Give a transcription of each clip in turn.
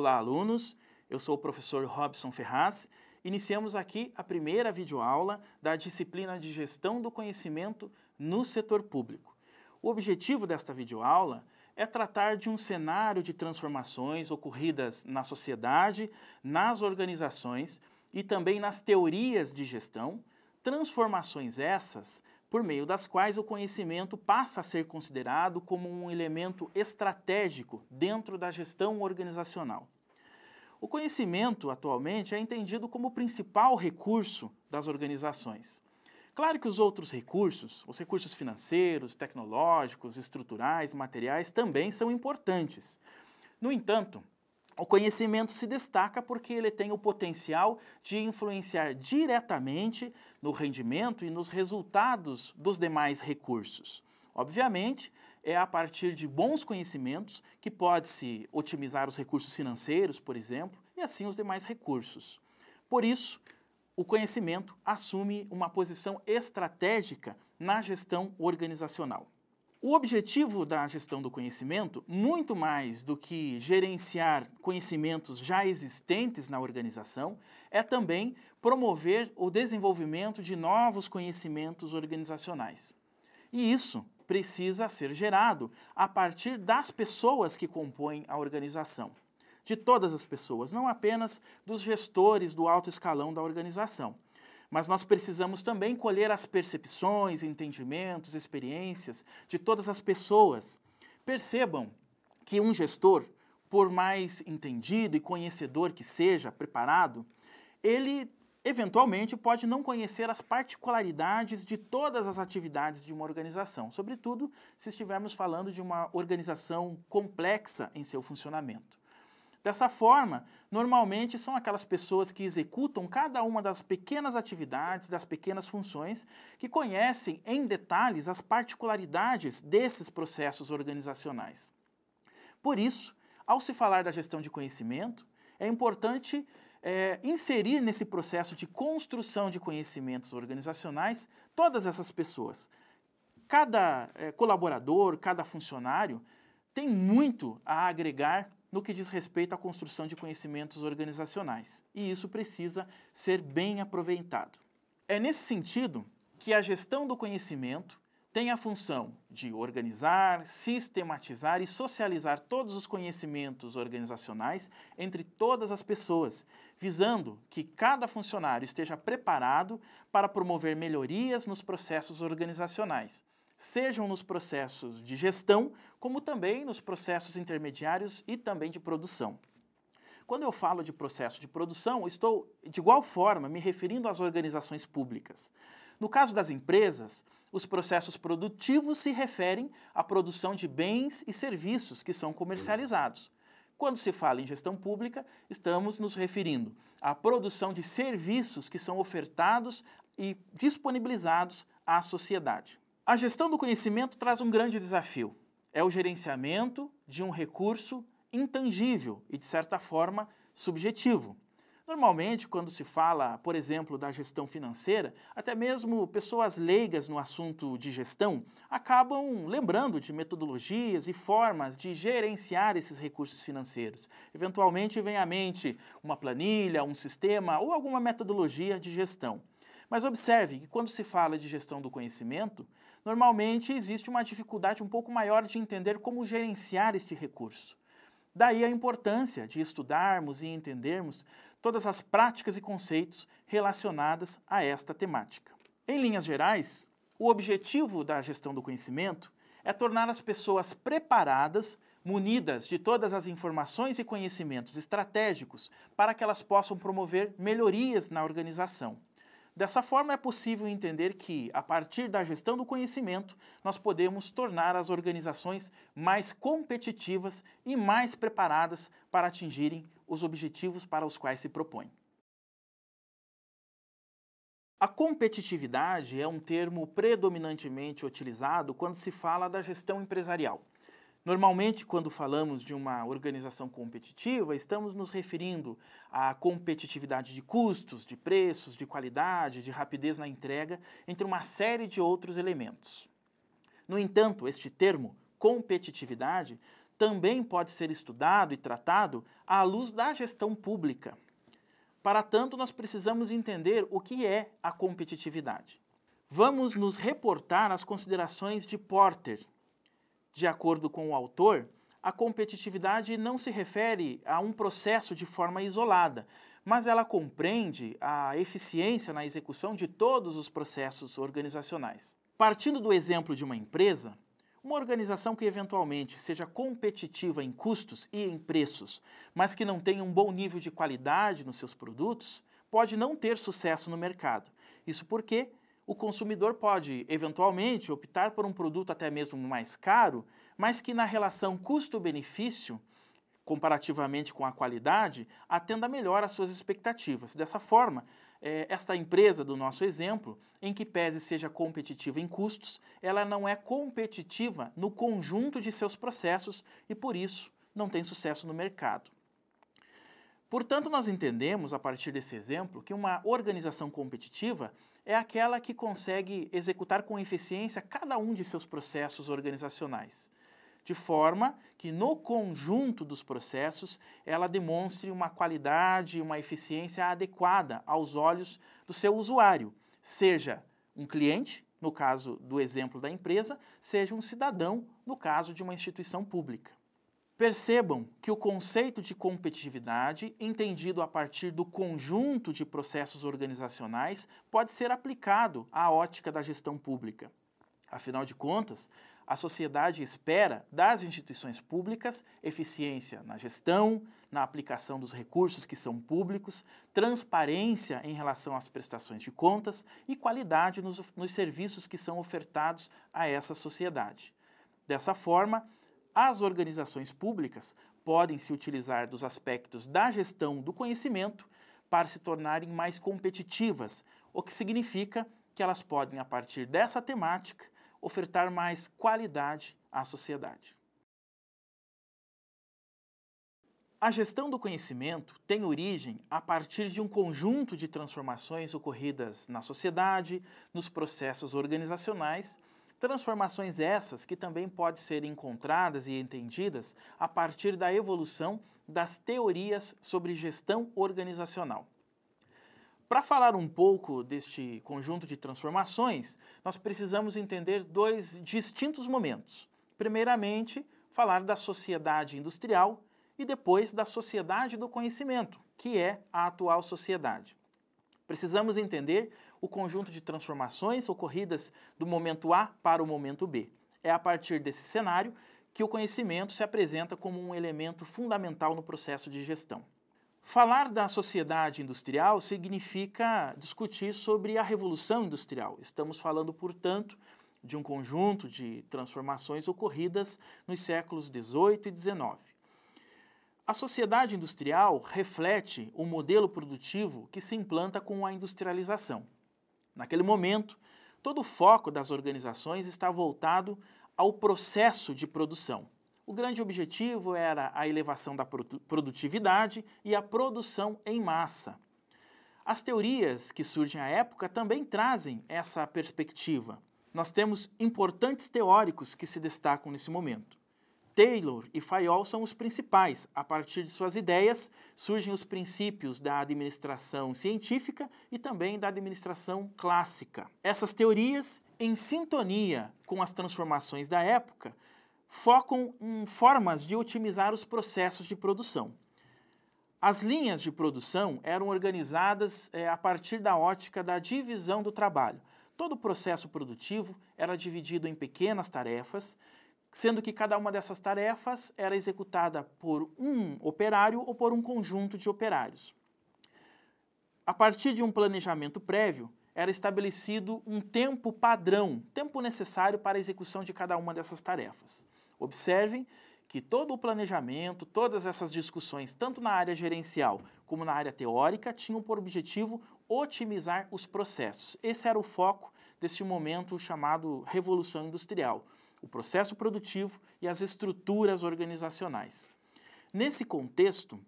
Olá, alunos! Eu sou o professor Robson Ferraz. Iniciamos aqui a primeira videoaula da disciplina de Gestão do Conhecimento no Setor Público. O objetivo desta videoaula é tratar de um cenário de transformações ocorridas na sociedade, nas organizações e também nas teorias de gestão, transformações essas por meio das quais o conhecimento passa a ser considerado como um elemento estratégico dentro da gestão organizacional. O conhecimento, atualmente, é entendido como o principal recurso das organizações. Claro que os outros recursos, os recursos financeiros, tecnológicos, estruturais, materiais, também são importantes. No entanto, o conhecimento se destaca porque ele tem o potencial de influenciar diretamente no rendimento e nos resultados dos demais recursos. Obviamente, é a partir de bons conhecimentos que pode-se otimizar os recursos financeiros, por exemplo, e assim os demais recursos. Por isso, o conhecimento assume uma posição estratégica na gestão organizacional. O objetivo da gestão do conhecimento, muito mais do que gerenciar conhecimentos já existentes na organização, é também promover o desenvolvimento de novos conhecimentos organizacionais. E isso precisa ser gerado a partir das pessoas que compõem a organização. De todas as pessoas, não apenas dos gestores do alto escalão da organização mas nós precisamos também colher as percepções, entendimentos, experiências de todas as pessoas. Percebam que um gestor, por mais entendido e conhecedor que seja, preparado, ele eventualmente pode não conhecer as particularidades de todas as atividades de uma organização, sobretudo se estivermos falando de uma organização complexa em seu funcionamento. Dessa forma, normalmente são aquelas pessoas que executam cada uma das pequenas atividades, das pequenas funções, que conhecem em detalhes as particularidades desses processos organizacionais. Por isso, ao se falar da gestão de conhecimento, é importante é, inserir nesse processo de construção de conhecimentos organizacionais todas essas pessoas. Cada é, colaborador, cada funcionário tem muito a agregar no que diz respeito à construção de conhecimentos organizacionais, e isso precisa ser bem aproveitado. É nesse sentido que a gestão do conhecimento tem a função de organizar, sistematizar e socializar todos os conhecimentos organizacionais entre todas as pessoas, visando que cada funcionário esteja preparado para promover melhorias nos processos organizacionais sejam nos processos de gestão, como também nos processos intermediários e também de produção. Quando eu falo de processo de produção, estou de igual forma me referindo às organizações públicas. No caso das empresas, os processos produtivos se referem à produção de bens e serviços que são comercializados. Quando se fala em gestão pública, estamos nos referindo à produção de serviços que são ofertados e disponibilizados à sociedade. A gestão do conhecimento traz um grande desafio. É o gerenciamento de um recurso intangível e, de certa forma, subjetivo. Normalmente, quando se fala, por exemplo, da gestão financeira, até mesmo pessoas leigas no assunto de gestão acabam lembrando de metodologias e formas de gerenciar esses recursos financeiros. Eventualmente vem à mente uma planilha, um sistema ou alguma metodologia de gestão. Mas observe que quando se fala de gestão do conhecimento, normalmente existe uma dificuldade um pouco maior de entender como gerenciar este recurso. Daí a importância de estudarmos e entendermos todas as práticas e conceitos relacionadas a esta temática. Em linhas gerais, o objetivo da gestão do conhecimento é tornar as pessoas preparadas, munidas de todas as informações e conhecimentos estratégicos para que elas possam promover melhorias na organização. Dessa forma, é possível entender que, a partir da gestão do conhecimento, nós podemos tornar as organizações mais competitivas e mais preparadas para atingirem os objetivos para os quais se propõem. A competitividade é um termo predominantemente utilizado quando se fala da gestão empresarial. Normalmente, quando falamos de uma organização competitiva, estamos nos referindo à competitividade de custos, de preços, de qualidade, de rapidez na entrega, entre uma série de outros elementos. No entanto, este termo, competitividade, também pode ser estudado e tratado à luz da gestão pública. Para tanto, nós precisamos entender o que é a competitividade. Vamos nos reportar às considerações de Porter, de acordo com o autor, a competitividade não se refere a um processo de forma isolada, mas ela compreende a eficiência na execução de todos os processos organizacionais. Partindo do exemplo de uma empresa, uma organização que eventualmente seja competitiva em custos e em preços, mas que não tenha um bom nível de qualidade nos seus produtos, pode não ter sucesso no mercado. Isso porque o consumidor pode, eventualmente, optar por um produto até mesmo mais caro, mas que na relação custo-benefício, comparativamente com a qualidade, atenda melhor às suas expectativas. Dessa forma, é, esta empresa do nosso exemplo, em que pese seja competitiva em custos, ela não é competitiva no conjunto de seus processos e, por isso, não tem sucesso no mercado. Portanto, nós entendemos, a partir desse exemplo, que uma organização competitiva é aquela que consegue executar com eficiência cada um de seus processos organizacionais, de forma que no conjunto dos processos ela demonstre uma qualidade e uma eficiência adequada aos olhos do seu usuário, seja um cliente, no caso do exemplo da empresa, seja um cidadão, no caso de uma instituição pública. Percebam que o conceito de competitividade, entendido a partir do conjunto de processos organizacionais, pode ser aplicado à ótica da gestão pública. Afinal de contas, a sociedade espera das instituições públicas eficiência na gestão, na aplicação dos recursos que são públicos, transparência em relação às prestações de contas e qualidade nos, nos serviços que são ofertados a essa sociedade. Dessa forma, as organizações públicas podem se utilizar dos aspectos da gestão do conhecimento para se tornarem mais competitivas, o que significa que elas podem, a partir dessa temática, ofertar mais qualidade à sociedade. A gestão do conhecimento tem origem a partir de um conjunto de transformações ocorridas na sociedade, nos processos organizacionais Transformações essas que também podem ser encontradas e entendidas a partir da evolução das teorias sobre gestão organizacional. Para falar um pouco deste conjunto de transformações, nós precisamos entender dois distintos momentos. Primeiramente, falar da sociedade industrial e depois da sociedade do conhecimento, que é a atual sociedade. Precisamos entender o conjunto de transformações ocorridas do momento A para o momento B. É a partir desse cenário que o conhecimento se apresenta como um elemento fundamental no processo de gestão. Falar da sociedade industrial significa discutir sobre a revolução industrial. Estamos falando, portanto, de um conjunto de transformações ocorridas nos séculos 18 e 19. A sociedade industrial reflete o um modelo produtivo que se implanta com a industrialização. Naquele momento, todo o foco das organizações está voltado ao processo de produção. O grande objetivo era a elevação da produtividade e a produção em massa. As teorias que surgem à época também trazem essa perspectiva. Nós temos importantes teóricos que se destacam nesse momento. Taylor e Fayol são os principais. A partir de suas ideias surgem os princípios da administração científica e também da administração clássica. Essas teorias, em sintonia com as transformações da época, focam em formas de otimizar os processos de produção. As linhas de produção eram organizadas é, a partir da ótica da divisão do trabalho. Todo o processo produtivo era dividido em pequenas tarefas sendo que cada uma dessas tarefas era executada por um operário ou por um conjunto de operários. A partir de um planejamento prévio, era estabelecido um tempo padrão, tempo necessário para a execução de cada uma dessas tarefas. Observem que todo o planejamento, todas essas discussões, tanto na área gerencial como na área teórica, tinham por objetivo otimizar os processos. Esse era o foco desse momento chamado Revolução Industrial o processo produtivo e as estruturas organizacionais. Nesse contexto,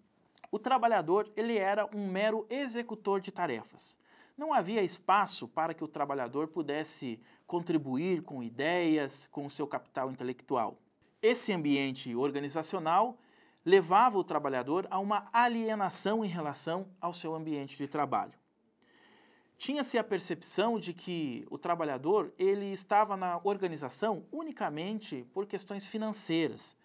o trabalhador ele era um mero executor de tarefas. Não havia espaço para que o trabalhador pudesse contribuir com ideias, com o seu capital intelectual. Esse ambiente organizacional levava o trabalhador a uma alienação em relação ao seu ambiente de trabalho. Tinha-se a percepção de que o trabalhador ele estava na organização unicamente por questões financeiras.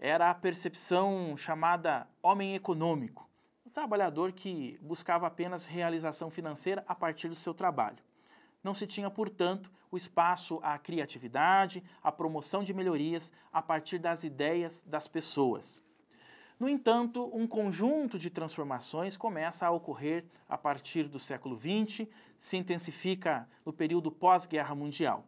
Era a percepção chamada homem econômico, o trabalhador que buscava apenas realização financeira a partir do seu trabalho. Não se tinha, portanto, o espaço à criatividade, à promoção de melhorias a partir das ideias das pessoas. No entanto, um conjunto de transformações começa a ocorrer a partir do século XX, se intensifica no período pós-guerra mundial.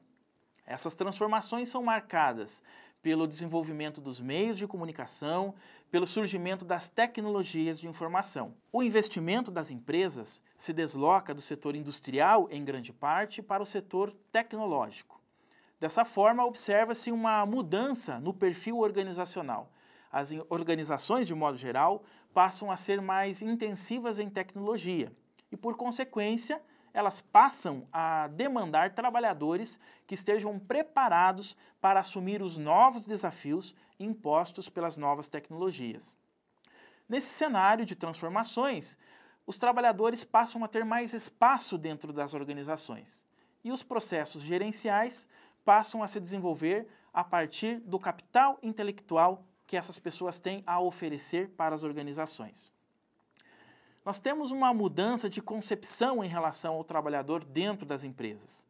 Essas transformações são marcadas pelo desenvolvimento dos meios de comunicação, pelo surgimento das tecnologias de informação. O investimento das empresas se desloca do setor industrial, em grande parte, para o setor tecnológico. Dessa forma, observa-se uma mudança no perfil organizacional, as organizações, de modo geral, passam a ser mais intensivas em tecnologia e, por consequência, elas passam a demandar trabalhadores que estejam preparados para assumir os novos desafios impostos pelas novas tecnologias. Nesse cenário de transformações, os trabalhadores passam a ter mais espaço dentro das organizações e os processos gerenciais passam a se desenvolver a partir do capital intelectual que essas pessoas têm a oferecer para as organizações. Nós temos uma mudança de concepção em relação ao trabalhador dentro das empresas.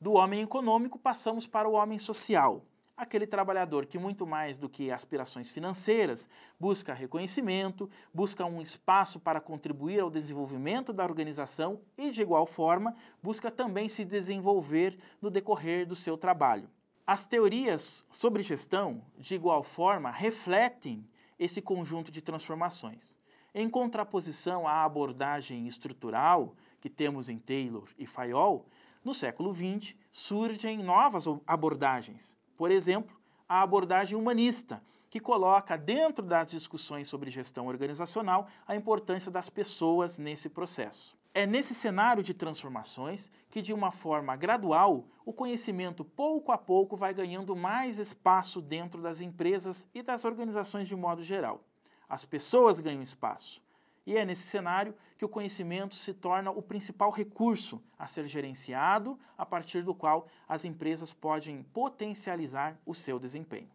Do homem econômico passamos para o homem social, aquele trabalhador que, muito mais do que aspirações financeiras, busca reconhecimento, busca um espaço para contribuir ao desenvolvimento da organização e, de igual forma, busca também se desenvolver no decorrer do seu trabalho. As teorias sobre gestão, de igual forma, refletem esse conjunto de transformações. Em contraposição à abordagem estrutural que temos em Taylor e Fayol, no século XX surgem novas abordagens. Por exemplo, a abordagem humanista, que coloca dentro das discussões sobre gestão organizacional a importância das pessoas nesse processo. É nesse cenário de transformações que, de uma forma gradual, o conhecimento pouco a pouco vai ganhando mais espaço dentro das empresas e das organizações de modo geral. As pessoas ganham espaço. E é nesse cenário que o conhecimento se torna o principal recurso a ser gerenciado, a partir do qual as empresas podem potencializar o seu desempenho.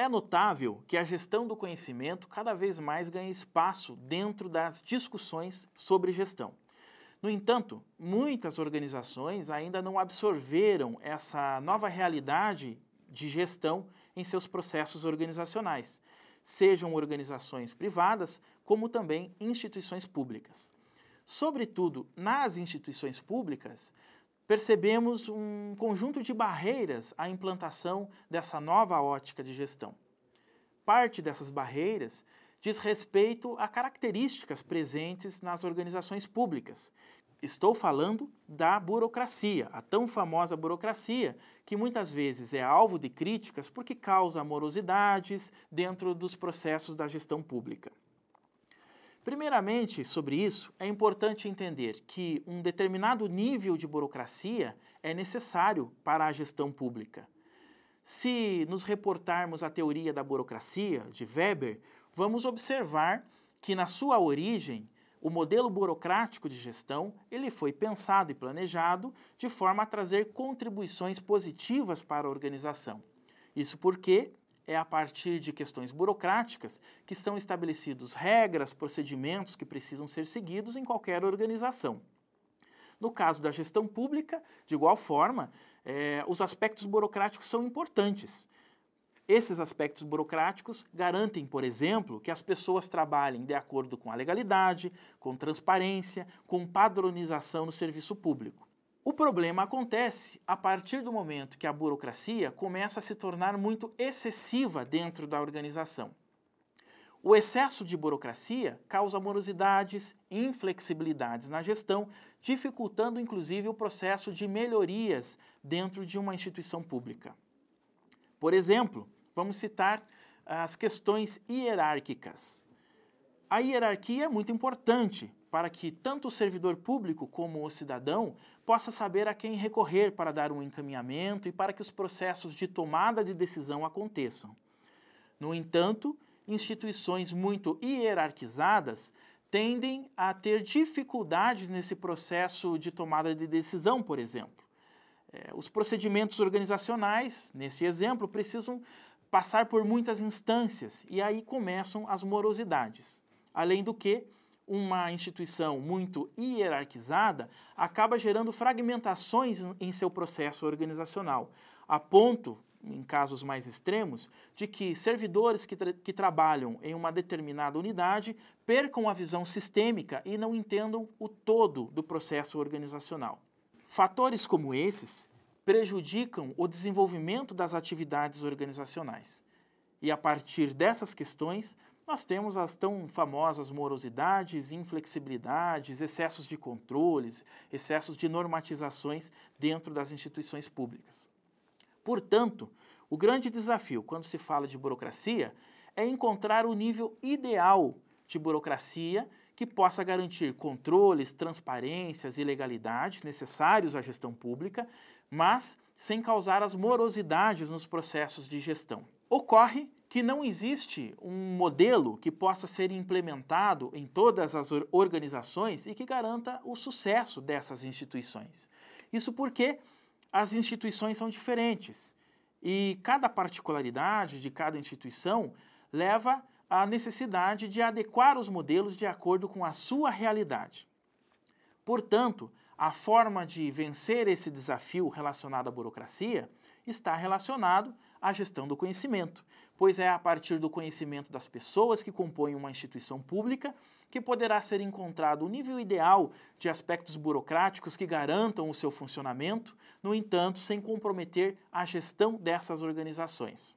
É notável que a gestão do conhecimento cada vez mais ganha espaço dentro das discussões sobre gestão. No entanto, muitas organizações ainda não absorveram essa nova realidade de gestão em seus processos organizacionais, sejam organizações privadas como também instituições públicas. Sobretudo nas instituições públicas, percebemos um conjunto de barreiras à implantação dessa nova ótica de gestão. Parte dessas barreiras diz respeito a características presentes nas organizações públicas. Estou falando da burocracia, a tão famosa burocracia, que muitas vezes é alvo de críticas porque causa morosidades dentro dos processos da gestão pública. Primeiramente, sobre isso, é importante entender que um determinado nível de burocracia é necessário para a gestão pública. Se nos reportarmos à teoria da burocracia de Weber, vamos observar que na sua origem, o modelo burocrático de gestão, ele foi pensado e planejado de forma a trazer contribuições positivas para a organização. Isso porque é a partir de questões burocráticas que são estabelecidos regras, procedimentos que precisam ser seguidos em qualquer organização. No caso da gestão pública, de igual forma, é, os aspectos burocráticos são importantes. Esses aspectos burocráticos garantem, por exemplo, que as pessoas trabalhem de acordo com a legalidade, com transparência, com padronização no serviço público. O problema acontece a partir do momento que a burocracia começa a se tornar muito excessiva dentro da organização. O excesso de burocracia causa morosidades, inflexibilidades na gestão, dificultando inclusive o processo de melhorias dentro de uma instituição pública. Por exemplo, vamos citar as questões hierárquicas. A hierarquia é muito importante para que tanto o servidor público como o cidadão possa saber a quem recorrer para dar um encaminhamento e para que os processos de tomada de decisão aconteçam. No entanto, instituições muito hierarquizadas tendem a ter dificuldades nesse processo de tomada de decisão, por exemplo. É, os procedimentos organizacionais, nesse exemplo, precisam passar por muitas instâncias e aí começam as morosidades. Além do que, uma instituição muito hierarquizada acaba gerando fragmentações em seu processo organizacional, a ponto, em casos mais extremos, de que servidores que, tra que trabalham em uma determinada unidade percam a visão sistêmica e não entendam o todo do processo organizacional. Fatores como esses prejudicam o desenvolvimento das atividades organizacionais. E a partir dessas questões, nós temos as tão famosas morosidades, inflexibilidades, excessos de controles, excessos de normatizações dentro das instituições públicas. Portanto, o grande desafio quando se fala de burocracia é encontrar o nível ideal de burocracia que possa garantir controles, transparências e legalidade necessários à gestão pública, mas sem causar as morosidades nos processos de gestão. Ocorre que não existe um modelo que possa ser implementado em todas as organizações e que garanta o sucesso dessas instituições. Isso porque as instituições são diferentes e cada particularidade de cada instituição leva à necessidade de adequar os modelos de acordo com a sua realidade. Portanto, a forma de vencer esse desafio relacionado à burocracia está relacionado à gestão do conhecimento, pois é a partir do conhecimento das pessoas que compõem uma instituição pública que poderá ser encontrado o nível ideal de aspectos burocráticos que garantam o seu funcionamento, no entanto, sem comprometer a gestão dessas organizações.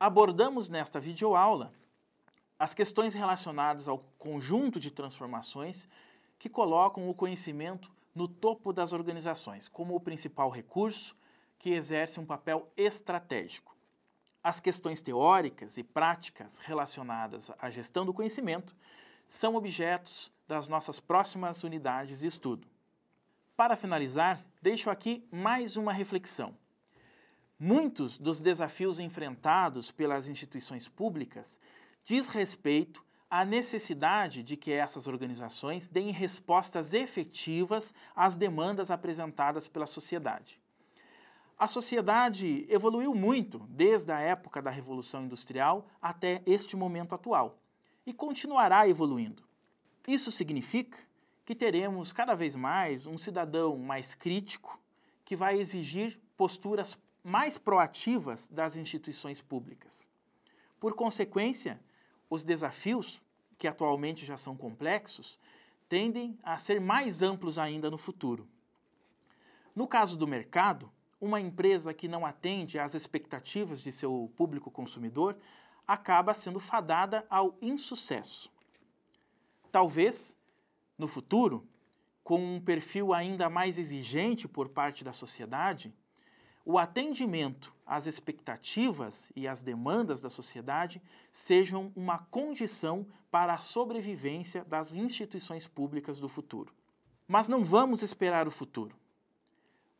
Abordamos nesta videoaula as questões relacionadas ao conjunto de transformações que colocam o conhecimento no topo das organizações, como o principal recurso que exerce um papel estratégico. As questões teóricas e práticas relacionadas à gestão do conhecimento são objetos das nossas próximas unidades de estudo. Para finalizar, deixo aqui mais uma reflexão. Muitos dos desafios enfrentados pelas instituições públicas diz respeito à necessidade de que essas organizações deem respostas efetivas às demandas apresentadas pela sociedade. A sociedade evoluiu muito desde a época da Revolução Industrial até este momento atual e continuará evoluindo. Isso significa que teremos cada vez mais um cidadão mais crítico que vai exigir posturas mais proativas das instituições públicas. Por consequência, os desafios, que atualmente já são complexos, tendem a ser mais amplos ainda no futuro. No caso do mercado, uma empresa que não atende às expectativas de seu público consumidor acaba sendo fadada ao insucesso. Talvez, no futuro, com um perfil ainda mais exigente por parte da sociedade, o atendimento às expectativas e às demandas da sociedade sejam uma condição para a sobrevivência das instituições públicas do futuro. Mas não vamos esperar o futuro.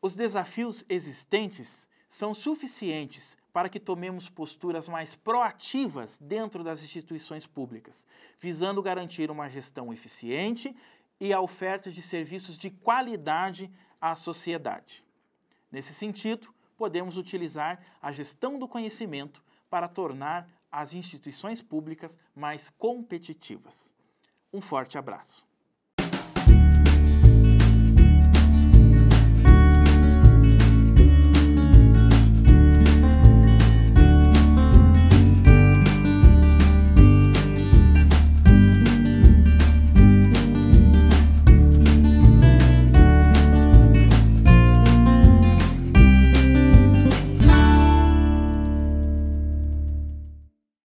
Os desafios existentes são suficientes para que tomemos posturas mais proativas dentro das instituições públicas, visando garantir uma gestão eficiente e a oferta de serviços de qualidade à sociedade. Nesse sentido, podemos utilizar a gestão do conhecimento para tornar as instituições públicas mais competitivas. Um forte abraço.